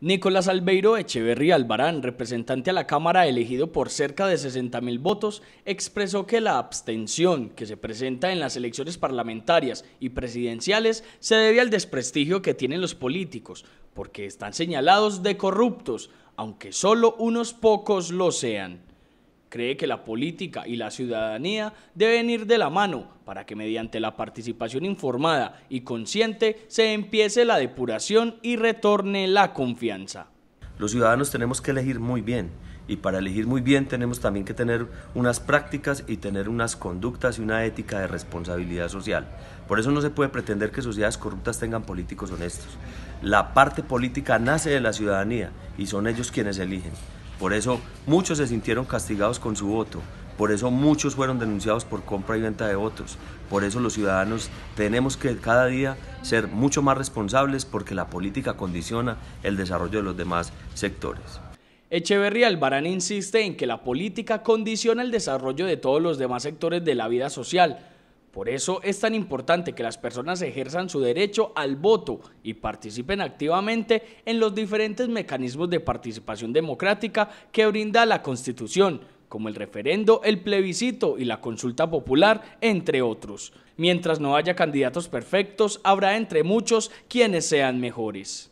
Nicolás Albeiro Echeverría Albarán, representante a la Cámara elegido por cerca de 60.000 votos, expresó que la abstención que se presenta en las elecciones parlamentarias y presidenciales se debe al desprestigio que tienen los políticos, porque están señalados de corruptos, aunque solo unos pocos lo sean cree que la política y la ciudadanía deben ir de la mano para que mediante la participación informada y consciente se empiece la depuración y retorne la confianza. Los ciudadanos tenemos que elegir muy bien y para elegir muy bien tenemos también que tener unas prácticas y tener unas conductas y una ética de responsabilidad social. Por eso no se puede pretender que sociedades corruptas tengan políticos honestos. La parte política nace de la ciudadanía y son ellos quienes eligen. Por eso muchos se sintieron castigados con su voto, por eso muchos fueron denunciados por compra y venta de votos, por eso los ciudadanos tenemos que cada día ser mucho más responsables porque la política condiciona el desarrollo de los demás sectores. Echeverría Albarán insiste en que la política condiciona el desarrollo de todos los demás sectores de la vida social, por eso es tan importante que las personas ejerzan su derecho al voto y participen activamente en los diferentes mecanismos de participación democrática que brinda la Constitución, como el referendo, el plebiscito y la consulta popular, entre otros. Mientras no haya candidatos perfectos, habrá entre muchos quienes sean mejores.